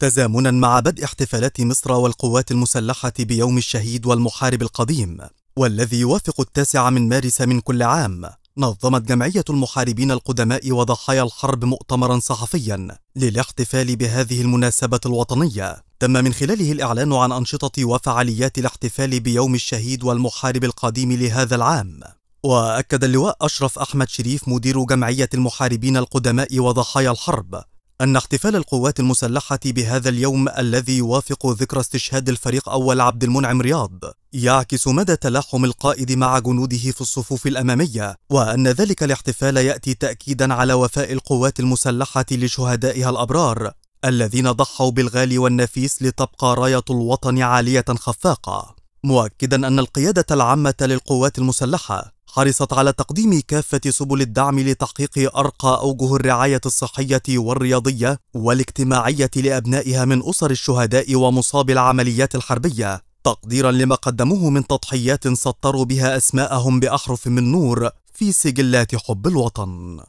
تزامنا مع بدء احتفالات مصر والقوات المسلحة بيوم الشهيد والمحارب القديم والذي يوافق التاسع من مارس من كل عام نظمت جمعية المحاربين القدماء وضحايا الحرب مؤتمرا صحفيا للاحتفال بهذه المناسبة الوطنية تم من خلاله الإعلان عن أنشطة وفعاليات الاحتفال بيوم الشهيد والمحارب القديم لهذا العام وأكد اللواء أشرف أحمد شريف مدير جمعية المحاربين القدماء وضحايا الحرب أن احتفال القوات المسلحة بهذا اليوم الذي يوافق ذكرى استشهاد الفريق أول عبد المنعم رياض يعكس مدى تلاحم القائد مع جنوده في الصفوف الأمامية وأن ذلك الاحتفال يأتي تأكيدا على وفاء القوات المسلحة لشهدائها الأبرار الذين ضحوا بالغالي والنفيس لتبقى راية الوطن عالية خفاقة مؤكدا أن القيادة العامة للقوات المسلحة حرصت على تقديم كافة سبل الدعم لتحقيق أرقى أوجه الرعاية الصحية والرياضية والاجتماعية لأبنائها من أسر الشهداء ومصاب العمليات الحربية تقديرا لما قدموه من تضحيات سطروا بها أسماءهم بأحرف من نور في سجلات حب الوطن